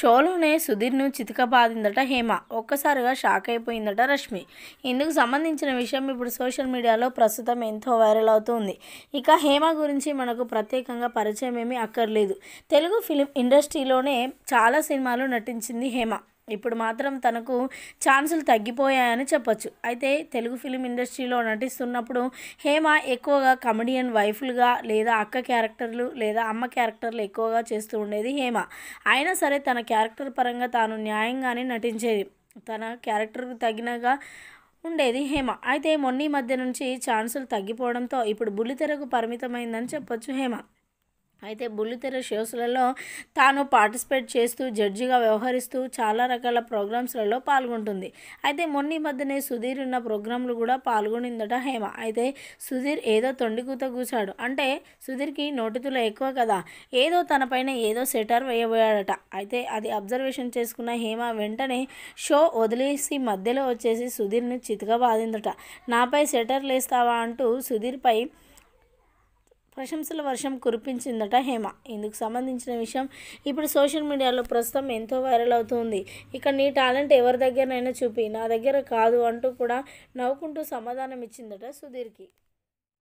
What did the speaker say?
షోలోనే సుధీర్ను చితకబాదిందట హేమ ఒక్కసారిగా షాక్ అయిపోయిందట రష్మి ఇందుకు సంబంధించిన విషయం ఇప్పుడు సోషల్ మీడియాలో ప్రస్తుతం ఎంతో వైరల్ అవుతుంది ఇక హేమ గురించి మనకు ప్రత్యేకంగా పరిచయం ఏమీ అక్కర్లేదు తెలుగు ఫిలిం ఇండస్ట్రీలోనే చాలా సినిమాలు నటించింది హేమ ఇప్పుడు మాత్రం తనకు ఛాన్సులు తగ్గిపోయాయని చెప్పొచ్చు అయితే తెలుగు ఫిలిం ఇండస్ట్రీలో నటిస్తున్నప్పుడు హేమ ఎక్కువగా కమెడియన్ వైఫ్లుగా లేదా అక్క క్యారెక్టర్లు లేదా అమ్మ క్యారెక్టర్లు ఎక్కువగా చేస్తూ ఉండేది హేమ అయినా సరే తన క్యారెక్టర్ పరంగా తాను న్యాయంగానే నటించేది తన క్యారెక్టర్కు తగినగా ఉండేది హేమ అయితే మొన్న మధ్య నుంచి ఛాన్సులు తగ్గిపోవడంతో ఇప్పుడు బుల్లితెరకు పరిమితమైందని చెప్పొచ్చు హేమ అయితే బుల్లితెర షోస్లలో తాను పార్టిసిపేట్ చేస్తూ జడ్జిగా వ్యవహరిస్తూ చాలా రకాల ప్రోగ్రామ్స్లలో పాల్గొంటుంది అయితే మొన్న మధ్యనే సుధీర్ ఉన్న ప్రోగ్రాంలు కూడా పాల్గొనిందట హేమ అయితే సుధీర్ ఏదో తొండికూత కూశాడు అంటే సుధీర్కి నోటితులు ఎక్కువ కదా ఏదో తనపైన ఏదో సెటర్ వేయబోయాడట అయితే అది అబ్జర్వేషన్ చేసుకున్న హేమ వెంటనే షో వదిలేసి మధ్యలో వచ్చేసి సుధీర్ని చితకబాదిందట నాపై సెటర్ లేస్తావా అంటూ సుధీర్పై ప్రశంసల వర్షం కురిపించిందట హేమ ఇందుకు సంబంధించిన విషయం ఇప్పుడు సోషల్ మీడియాలో ప్రస్తుతం ఎంతో వైరల్ అవుతుంది ఇక నీ టాలెంట్ ఎవరి దగ్గరనైనా చూపి నా దగ్గర కాదు అంటూ కూడా నవ్వుకుంటూ సమాధానం ఇచ్చిందట సుధీర్కి